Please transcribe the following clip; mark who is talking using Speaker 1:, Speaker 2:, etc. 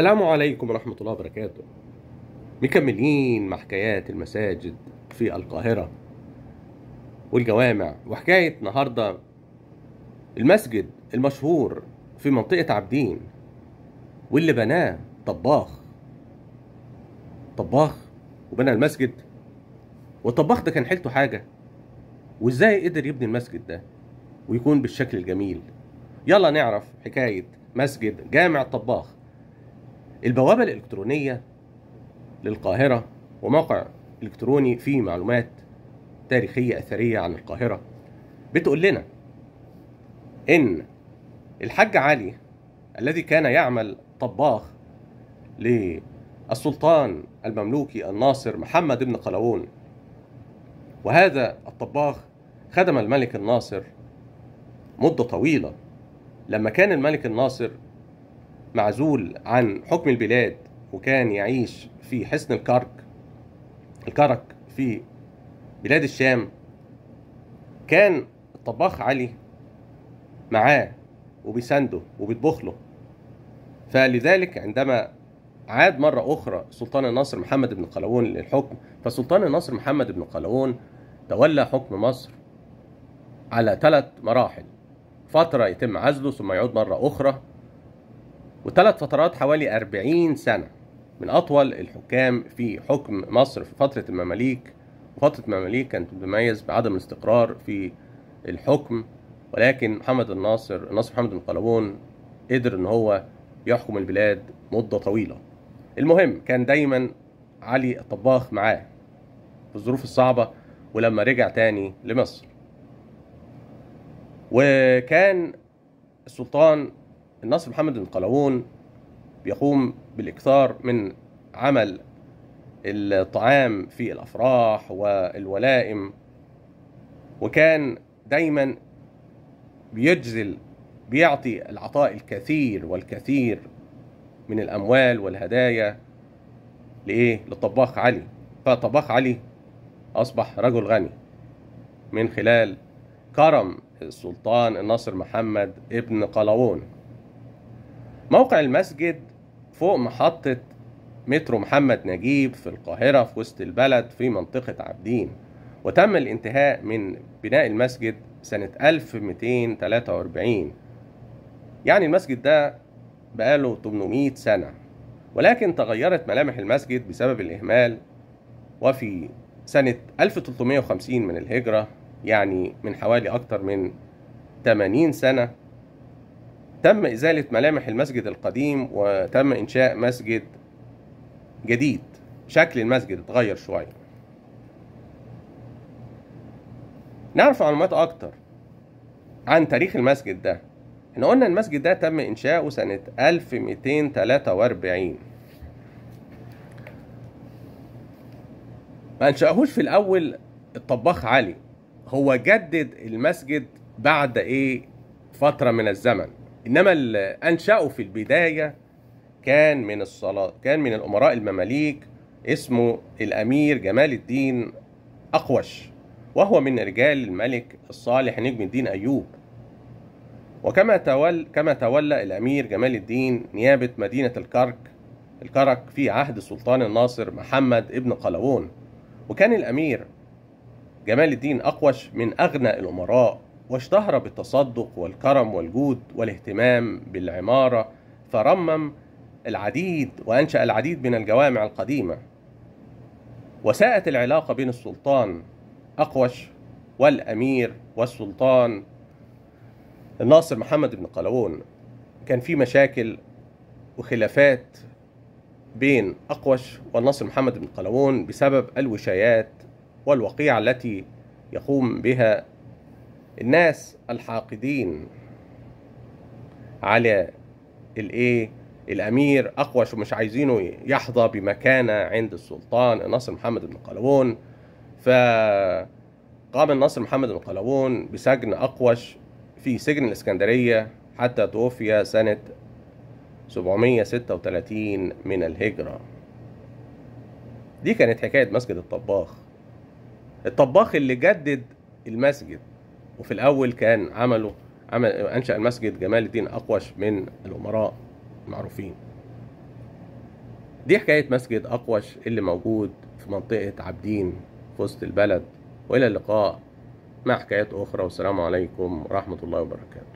Speaker 1: السلام عليكم ورحمة الله وبركاته مكملين مع حكايات المساجد في القاهرة والجوامع وحكاية النهاردة المسجد المشهور في منطقة عابدين واللي بناه طباخ طباخ وبنى المسجد والطباخ ده كان حيلته حاجة وازاي قدر يبني المسجد ده ويكون بالشكل الجميل يلا نعرف حكاية مسجد جامع طباخ البوابة الإلكترونية للقاهرة وموقع إلكتروني فيه معلومات تاريخية أثرية عن القاهرة بتقول لنا إن الحاج علي الذي كان يعمل طباخ للسلطان المملوكي الناصر محمد بن قلاوون وهذا الطباخ خدم الملك الناصر مدة طويلة لما كان الملك الناصر معزول عن حكم البلاد وكان يعيش في حصن الكرك الكرك في بلاد الشام كان الطباخ علي معاه وبيسنده وبيطبخ له فلذلك عندما عاد مرة أخرى سلطان النصر محمد بن قلاوون للحكم فسلطان النصر محمد بن قلاوون تولى حكم مصر على ثلاث مراحل فترة يتم عزله ثم يعود مرة أخرى وثلاث فترات حوالي 40 سنة من أطول الحكام في حكم مصر في فترة المماليك وفترة المماليك كانت تتميز بعدم الاستقرار في الحكم ولكن محمد الناصر الناصر محمد بن قدر ان هو يحكم البلاد مدة طويلة المهم كان دايما علي الطباخ معاه في الظروف الصعبة ولما رجع تاني لمصر وكان السلطان الناصر محمد القلاوون بيقوم بالإكثار من عمل الطعام في الأفراح والولائم وكان دايما بيجزل بيعطي العطاء الكثير والكثير من الأموال والهدايا لإيه؟ للطباخ علي فطباخ علي أصبح رجل غني من خلال كرم السلطان الناصر محمد ابن قلاوون موقع المسجد فوق محطة مترو محمد نجيب في القاهرة في وسط البلد في منطقة عابدين وتم الانتهاء من بناء المسجد سنة 1243 يعني المسجد ده بقاله 800 سنة ولكن تغيرت ملامح المسجد بسبب الإهمال وفي سنة 1350 من الهجرة يعني من حوالي أكتر من 80 سنة تم إزالة ملامح المسجد القديم وتم إنشاء مسجد جديد شكل المسجد اتغير شوية نعرف معلومات أكتر عن تاريخ المسجد ده احنا قلنا المسجد ده تم إنشاؤه سنة 1243 ما أنشأهوش في الأول الطباخ علي هو جدد المسجد بعد إيه فترة من الزمن انما اللي انشاه في البدايه كان من الصلاة كان من الامراء المماليك اسمه الامير جمال الدين اقوش وهو من رجال الملك الصالح نجم الدين ايوب وكما تول كما تولى الامير جمال الدين نيابه مدينه الكرك الكرك في عهد السلطان الناصر محمد ابن قلاوون وكان الامير جمال الدين اقوش من اغنى الامراء واشتهر بالتصدق والكرم والجود والاهتمام بالعمارة فرمم العديد وأنشأ العديد من الجوامع القديمة وساءت العلاقة بين السلطان أقوش والأمير والسلطان الناصر محمد بن قلاوون كان في مشاكل وخلافات بين أقوش والناصر محمد بن قلاوون بسبب الوشايات والوقيعة التي يقوم بها الناس الحاقدين على الايه الامير اقوش ومش عايزينه يحظى بمكانه عند السلطان الناصر محمد بن قلاوون ف قام الناصر محمد بن قلاوون بسجن اقوش في سجن الاسكندريه حتى توفي سنه 736 من الهجره دي كانت حكايه مسجد الطباخ الطباخ اللي جدد المسجد وفي الاول كان عمله عمل انشا المسجد جمال الدين اقوش من الامراء المعروفين دي حكايه مسجد اقوش اللي موجود في منطقه عابدين في وسط البلد والى اللقاء مع حكايات اخرى والسلام عليكم ورحمه الله وبركاته